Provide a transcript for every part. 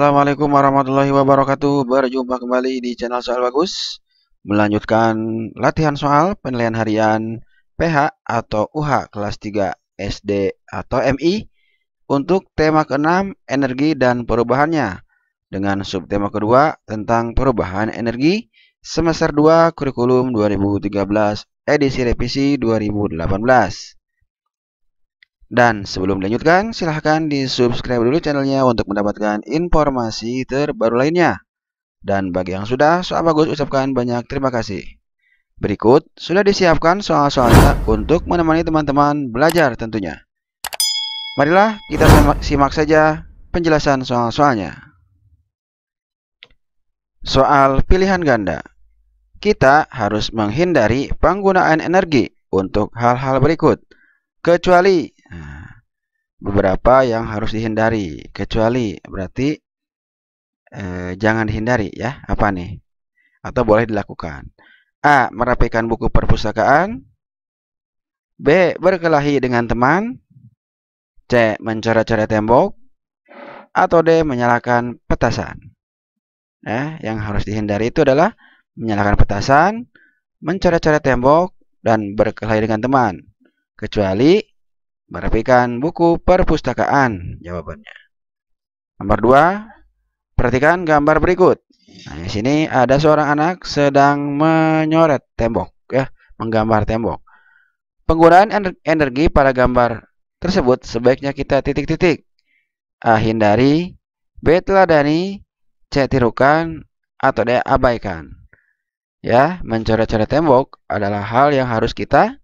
Assalamualaikum warahmatullahi wabarakatuh Berjumpa kembali di channel Soal Bagus Melanjutkan latihan soal penilaian harian PH atau UH kelas 3 SD atau MI Untuk tema ke-6 energi dan perubahannya Dengan subtema kedua tentang perubahan energi Semester 2 kurikulum 2013 edisi revisi 2018 dan sebelum dilanjutkan, silahkan di-subscribe dulu channelnya untuk mendapatkan informasi terbaru lainnya. Dan bagi yang sudah, soal bagus ucapkan banyak terima kasih. Berikut, sudah disiapkan soal-soalnya untuk menemani teman-teman belajar tentunya. Marilah kita simak saja penjelasan soal-soalnya. Soal pilihan ganda Kita harus menghindari penggunaan energi untuk hal-hal berikut Kecuali Nah, beberapa yang harus dihindari, kecuali berarti eh, jangan dihindari ya, apa nih? Atau boleh dilakukan. A. Merapikan buku perpustakaan. B. Berkelahi dengan teman. C. Mencoret-coret tembok. Atau D. Menyalakan petasan. Eh, yang harus dihindari itu adalah menyalakan petasan, mencoret-coret tembok, dan berkelahi dengan teman. Kecuali Perhatikan buku perpustakaan jawabannya. Nomor 2, perhatikan gambar berikut. Nah, di sini ada seorang anak sedang menyoret tembok ya, menggambar tembok. Penggunaan energi pada gambar tersebut sebaiknya kita titik-titik. A ah, hindari, B teladani, C tirukan atau D abaikan. Ya, mencoret-coret tembok adalah hal yang harus kita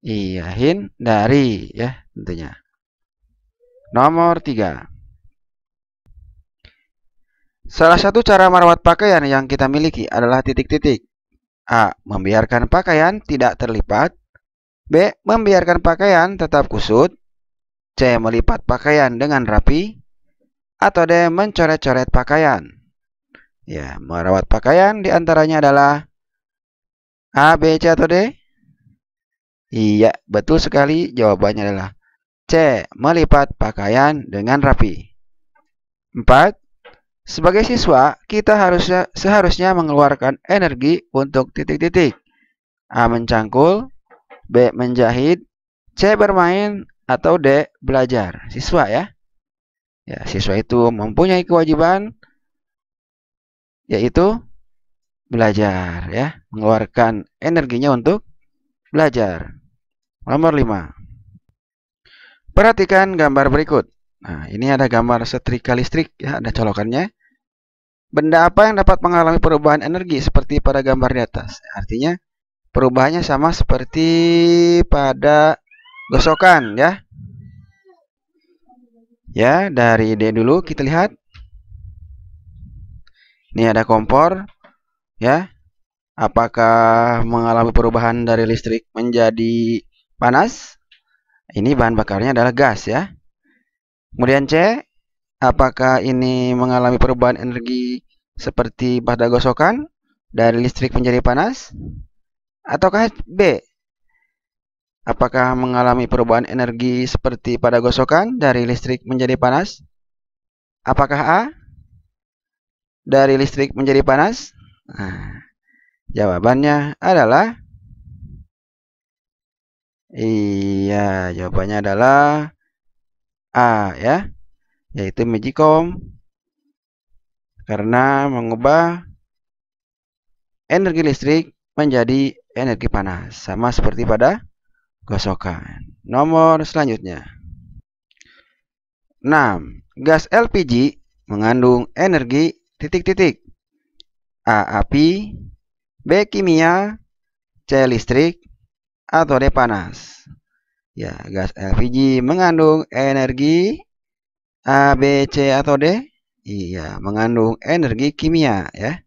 Iya, hindari ya tentunya. Nomor tiga. Salah satu cara merawat pakaian yang kita miliki adalah titik-titik. A. Membiarkan pakaian tidak terlipat. B. Membiarkan pakaian tetap kusut. C. Melipat pakaian dengan rapi. Atau D. Mencoret-coret pakaian. Ya, merawat pakaian diantaranya adalah A, B, C, atau D. Iya, betul sekali. Jawabannya adalah C. Melipat pakaian dengan rapi. 4. Sebagai siswa, kita harus seharusnya mengeluarkan energi untuk titik-titik. A. Mencangkul B. Menjahit C. Bermain atau D. Belajar. Siswa ya. Ya, siswa itu mempunyai kewajiban yaitu belajar ya, mengeluarkan energinya untuk belajar. Nomor 5. Perhatikan gambar berikut. Nah, ini ada gambar setrika listrik ya, ada colokannya. Benda apa yang dapat mengalami perubahan energi seperti pada gambar di atas? Artinya perubahannya sama seperti pada gosokan ya. Ya, dari D dulu kita lihat. Ini ada kompor ya. Apakah mengalami perubahan dari listrik menjadi panas. Ini bahan bakarnya adalah gas ya. Kemudian C, apakah ini mengalami perubahan energi seperti pada gosokan dari listrik menjadi panas? Ataukah B, apakah mengalami perubahan energi seperti pada gosokan dari listrik menjadi panas? Apakah A, dari listrik menjadi panas? Nah, jawabannya adalah Iya, jawabannya adalah A ya, yaitu magicom karena mengubah energi listrik menjadi energi panas sama seperti pada gosokan. Nomor selanjutnya. 6. Gas LPG mengandung energi titik-titik A. Api B. Kimia C. Listrik atau dia panas. Ya, gas LPG mengandung energi A, B, C atau D? Iya, mengandung energi kimia ya.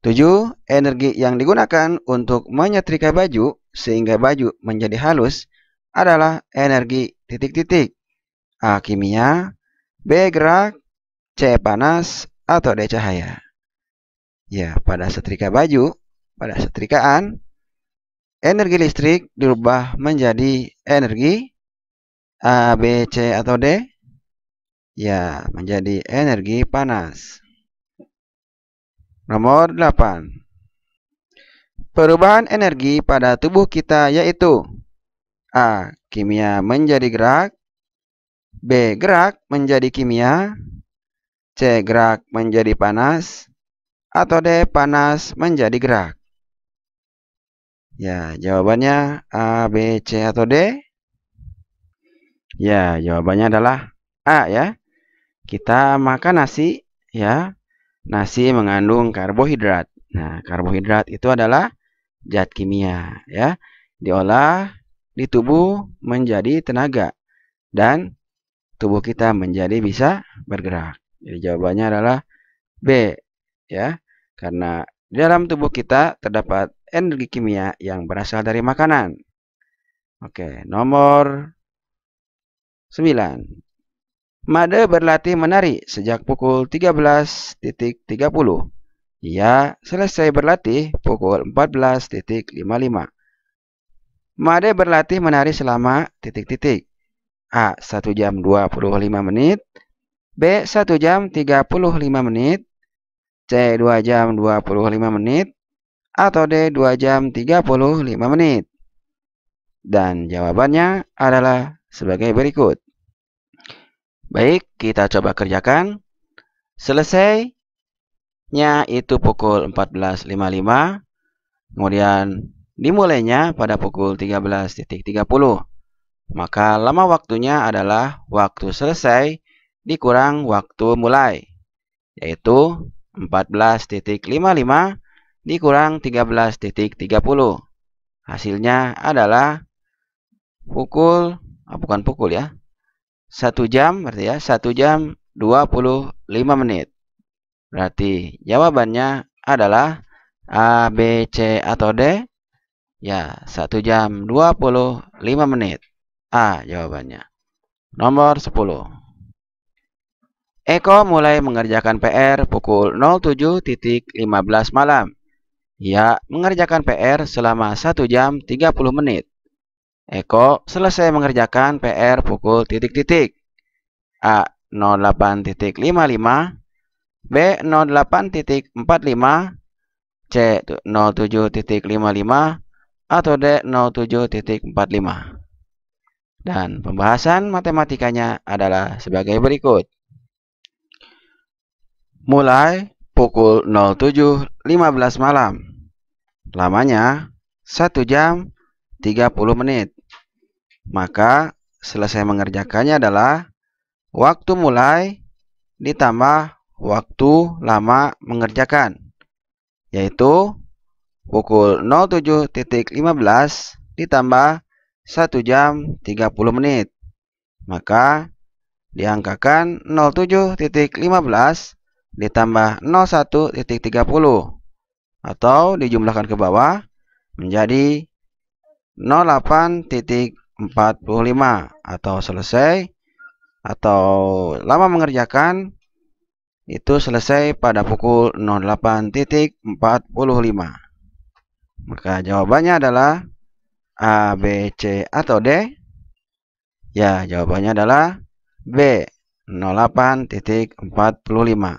7. Energi yang digunakan untuk menyetrika baju sehingga baju menjadi halus adalah energi titik-titik. A. Kimia B. Gerak C. Panas atau D. Cahaya Ya, pada setrika baju, pada setrikaan energi listrik dirubah menjadi energi A, B, C, atau D? Ya, menjadi energi panas. Nomor 8. Perubahan energi pada tubuh kita yaitu A. Kimia menjadi gerak B. Gerak menjadi kimia C. Gerak menjadi panas atau D. Panas menjadi gerak Ya, jawabannya A, B, C atau D? Ya, jawabannya adalah A ya. Kita makan nasi ya. Nasi mengandung karbohidrat. Nah, karbohidrat itu adalah zat kimia ya. Diolah di tubuh menjadi tenaga dan tubuh kita menjadi bisa bergerak. Jadi jawabannya adalah B ya. Karena di dalam tubuh kita terdapat energi kimia yang berasal dari makanan. Oke, nomor 9. Made berlatih menari sejak pukul 13.30. Ia selesai berlatih pukul 14.55. Made berlatih menari selama titik-titik. A. 1 jam 25 menit B. 1 jam 35 menit C. 2 jam 25 menit atau D 2 jam 35 menit? Dan jawabannya adalah sebagai berikut. Baik, kita coba kerjakan. Selesainya itu pukul 14.55. Kemudian dimulainya pada pukul 13.30. Maka lama waktunya adalah waktu selesai dikurang waktu mulai, yaitu 14.55 dikurang 13.30. Hasilnya adalah pukul, oh bukan pukul ya, 1 jam berarti ya, 1 jam 25 menit. Berarti jawabannya adalah A, B, C atau D? Ya, 1 jam 25 menit. A jawabannya. Nomor 10. Eko mulai mengerjakan PR pukul 07.15 malam. Ya, mengerjakan PR selama 1 jam 30 menit. Eko selesai mengerjakan PR pukul titik-titik. A. 08.55 B. 08.45 C. 07.55 atau D. 07.45 dan pembahasan matematikanya adalah sebagai berikut. Mulai pukul 07.15 malam. Lamanya 1 jam 30 menit. Maka selesai mengerjakannya adalah waktu mulai ditambah waktu lama mengerjakan, yaitu pukul 07.15 ditambah 1 jam 30 menit. Maka diangkakan 07.15 ditambah 01.30 atau dijumlahkan ke bawah menjadi 08.45 atau selesai atau lama mengerjakan itu selesai pada pukul 08.45. Maka jawabannya adalah A, B, C atau D? Ya, jawabannya adalah B 08.45. 11.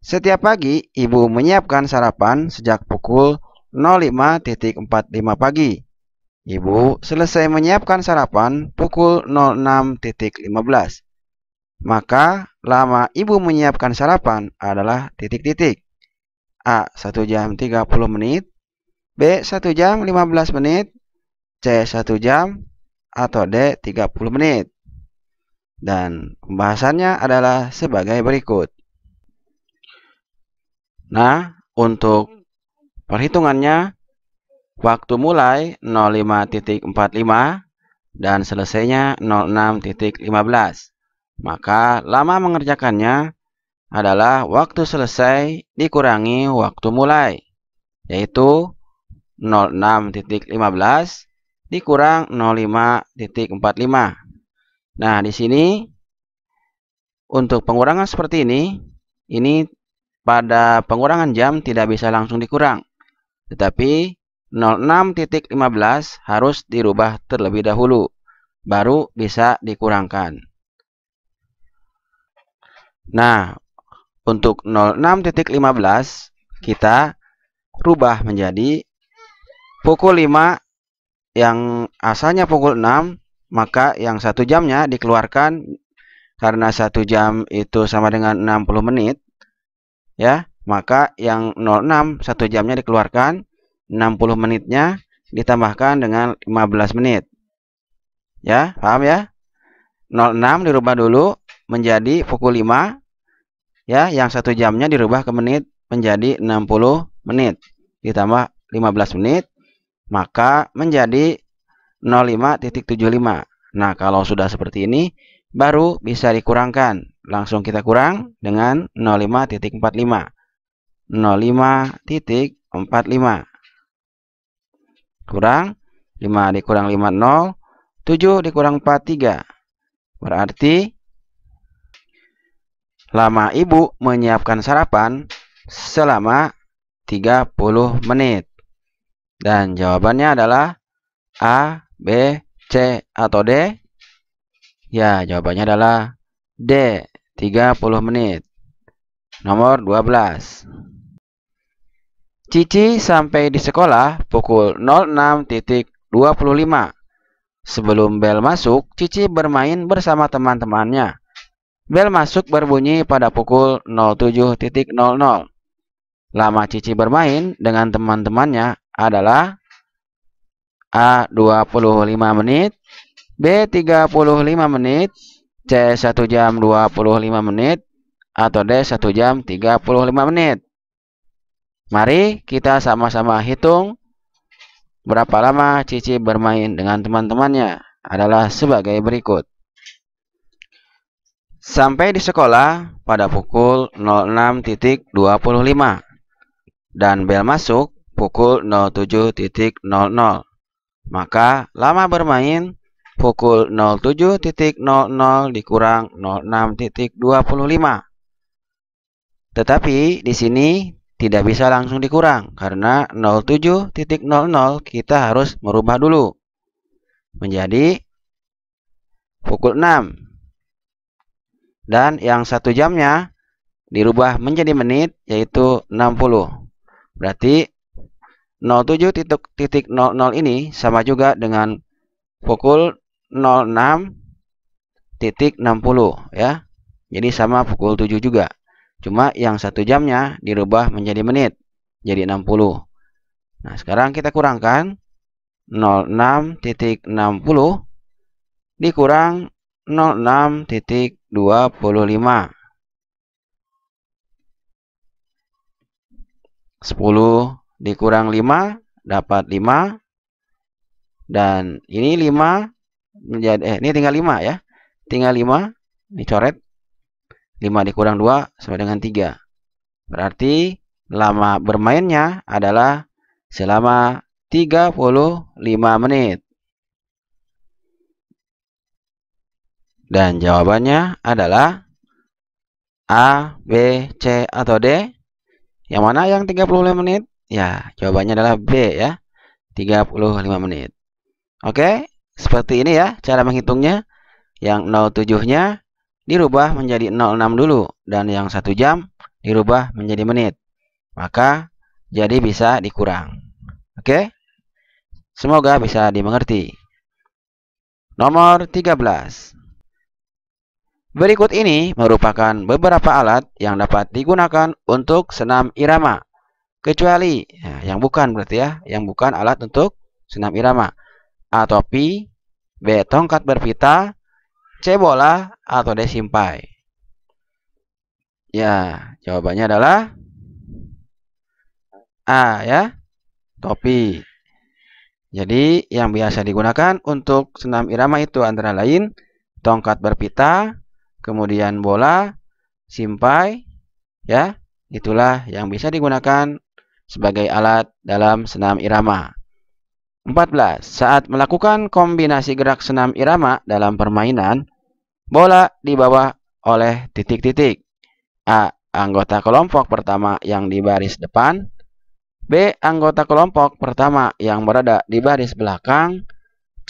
Setiap pagi, ibu menyiapkan sarapan sejak pukul 05.45 pagi. Ibu selesai menyiapkan sarapan pukul 06.15. Maka, lama ibu menyiapkan sarapan adalah titik-titik. A. 1 jam 30 menit B. 1 jam 15 menit C. 1 jam atau D. 30 menit Dan pembahasannya adalah sebagai berikut. Nah, untuk hmm. perhitungannya, waktu mulai 05.45 dan selesainya 06.15. Maka lama mengerjakannya adalah waktu selesai dikurangi waktu mulai, yaitu 06.15 dikurang 05.45. Nah, di sini untuk pengurangan seperti ini, ini pada pengurangan jam tidak bisa langsung dikurang. Tetapi 06.15 harus dirubah terlebih dahulu, baru bisa dikurangkan. Nah, untuk 06.15 kita rubah menjadi pukul 5 yang asalnya pukul 6 maka yang satu jamnya dikeluarkan karena satu jam itu sama dengan 60 menit ya maka yang 06 satu jamnya dikeluarkan 60 menitnya ditambahkan dengan 15 menit ya paham ya 06 dirubah dulu menjadi pukul 5 ya yang satu jamnya dirubah ke menit menjadi 60 menit ditambah 15 menit maka menjadi 05.75 nah kalau sudah seperti ini baru bisa dikurangkan. Langsung kita kurang dengan 05.45. 05.45. Kurang 5 dikurang 5 0, 7 dikurang 4 3. Berarti lama ibu menyiapkan sarapan selama 30 menit. Dan jawabannya adalah A, B, C atau D Ya, jawabannya adalah D, 30 menit. Nomor 12. Cici sampai di sekolah pukul 06.25. Sebelum bel masuk, Cici bermain bersama teman-temannya. Bel masuk berbunyi pada pukul 07.00. Lama Cici bermain dengan teman-temannya adalah A. 25 menit B 35 menit, C 1 jam 25 menit, atau D 1 jam 35 menit. Mari kita sama-sama hitung berapa lama Cici bermain dengan teman-temannya adalah sebagai berikut. Sampai di sekolah pada pukul 06.25 dan bel masuk pukul 07.00. Maka lama bermain pukul 07.00 dikurang 06.25. Tetapi di sini tidak bisa langsung dikurang karena 07.00 kita harus merubah dulu menjadi pukul 6. Dan yang satu jamnya dirubah menjadi menit yaitu 60. Berarti 07.00 ini sama juga dengan pukul titik 60 ya. Jadi sama pukul 7 juga. Cuma yang satu jamnya dirubah menjadi menit. Jadi 60. Nah, sekarang kita kurangkan 06.60 dikurang 06.25. 10 dikurang 5 dapat 5 dan ini 5 menjadi ya, eh, ini tinggal 5 ya. Tinggal 5 dicoret 5 dikurang 2 sama dengan 3. Berarti lama bermainnya adalah selama 35 menit. Dan jawabannya adalah A, B, C, atau D. Yang mana yang 35 menit? Ya, jawabannya adalah B ya. 35 menit. Oke, okay? Seperti ini ya cara menghitungnya. Yang 07-nya dirubah menjadi 06 dulu dan yang satu jam dirubah menjadi menit. Maka jadi bisa dikurang. Oke? Semoga bisa dimengerti. Nomor 13. Berikut ini merupakan beberapa alat yang dapat digunakan untuk senam irama. Kecuali ya, yang bukan berarti ya, yang bukan alat untuk senam irama. Atopi, B. Tongkat berpita C. Bola atau D. Simpai Ya, jawabannya adalah A ya, topi. Jadi, yang biasa digunakan untuk senam irama itu antara lain tongkat berpita, kemudian bola, simpai, ya. Itulah yang bisa digunakan sebagai alat dalam senam irama. 14. Saat melakukan kombinasi gerak senam irama dalam permainan, bola dibawa oleh titik-titik. A. Anggota kelompok pertama yang di baris depan. B. Anggota kelompok pertama yang berada di baris belakang.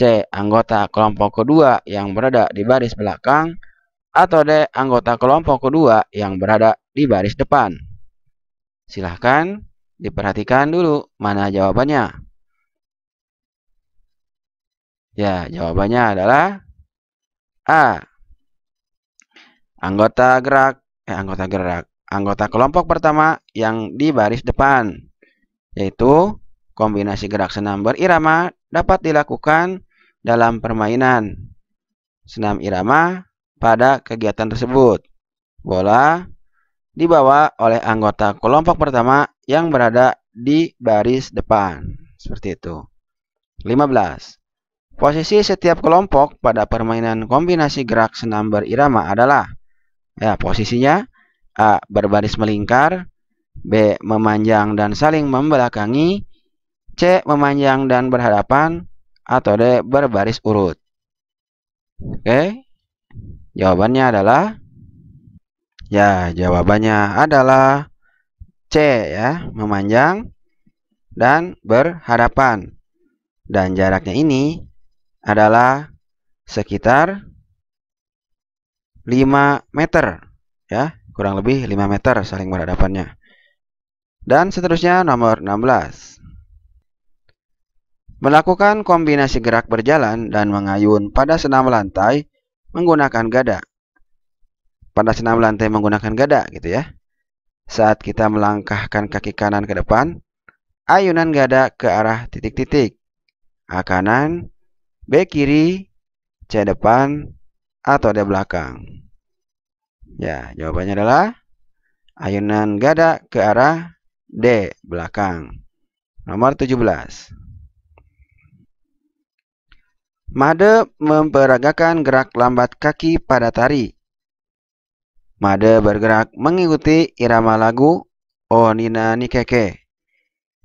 C. Anggota kelompok kedua yang berada di baris belakang. Atau D. Anggota kelompok kedua yang berada di baris depan. Silahkan diperhatikan dulu mana jawabannya. Ya, jawabannya adalah A. Anggota gerak, eh, anggota gerak, anggota kelompok pertama yang di baris depan, yaitu kombinasi gerak senam berirama dapat dilakukan dalam permainan senam irama pada kegiatan tersebut. Bola dibawa oleh anggota kelompok pertama yang berada di baris depan. Seperti itu. 15. Posisi setiap kelompok pada permainan kombinasi gerak senam berirama adalah ya posisinya A. Berbaris melingkar B. Memanjang dan saling membelakangi C. Memanjang dan berhadapan atau D. Berbaris urut Oke Jawabannya adalah Ya jawabannya adalah C ya Memanjang dan berhadapan dan jaraknya ini adalah sekitar 5 meter ya, kurang lebih 5 meter saling berhadapannya. Dan seterusnya nomor 16. Melakukan kombinasi gerak berjalan dan mengayun pada senam lantai menggunakan gada. Pada senam lantai menggunakan gada gitu ya. Saat kita melangkahkan kaki kanan ke depan, ayunan gada ke arah titik-titik. A kanan, B kiri, C depan, atau D belakang. Ya, jawabannya adalah ayunan gada ke arah D belakang. Nomor 17. Made memperagakan gerak lambat kaki pada tari. Made bergerak mengikuti irama lagu Onina Nikeke.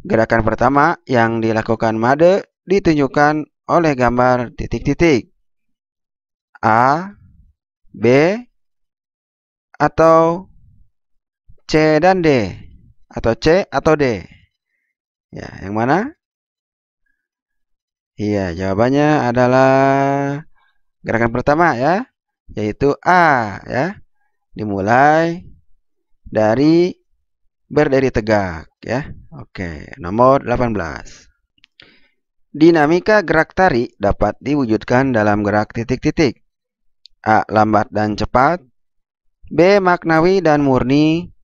Gerakan pertama yang dilakukan Made ditunjukkan oleh gambar titik-titik A, B, atau C dan D, atau C atau D. Ya, yang mana? Iya, jawabannya adalah gerakan pertama ya, yaitu A ya. Dimulai dari berdiri tegak ya. Oke, nomor 18. Dinamika gerak tari dapat diwujudkan dalam gerak titik-titik. A. Lambat dan cepat. B. Maknawi dan murni.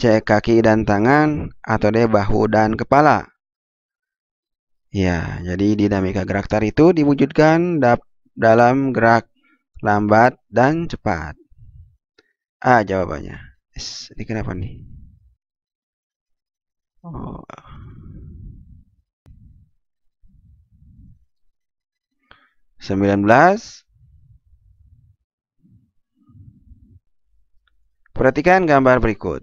C. Kaki dan tangan. Atau D. Bahu dan kepala. Ya, jadi dinamika gerak tari itu diwujudkan dalam gerak lambat dan cepat. A jawabannya. Ini kenapa nih? Oh. 19 Perhatikan gambar berikut.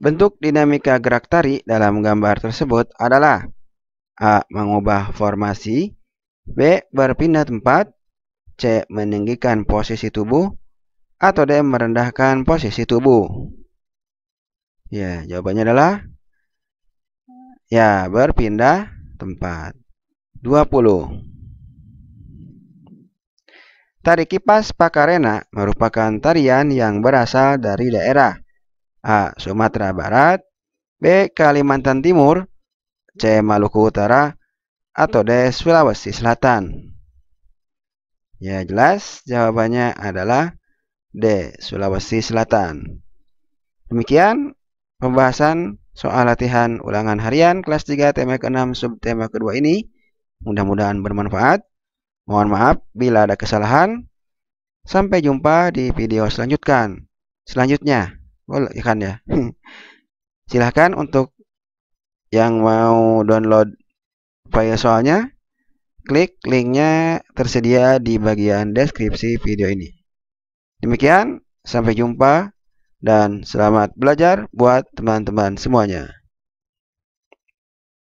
Bentuk dinamika gerak tari dalam gambar tersebut adalah A. Mengubah formasi B. Berpindah tempat C. Meninggikan posisi tubuh atau D. Merendahkan posisi tubuh Ya, jawabannya adalah Ya, berpindah tempat 20 Tari kipas Pakarena merupakan tarian yang berasal dari daerah A. Sumatera Barat B. Kalimantan Timur C. Maluku Utara atau D. Sulawesi Selatan Ya jelas jawabannya adalah D. Sulawesi Selatan Demikian pembahasan soal latihan ulangan harian kelas 3 tema ke-6 subtema kedua ini Mudah-mudahan bermanfaat Mohon maaf bila ada kesalahan. Sampai jumpa di video selanjutkan. Selanjutnya, boleh kan ya? Silahkan untuk yang mau download file soalnya, klik linknya tersedia di bagian deskripsi video ini. Demikian, sampai jumpa dan selamat belajar buat teman-teman semuanya.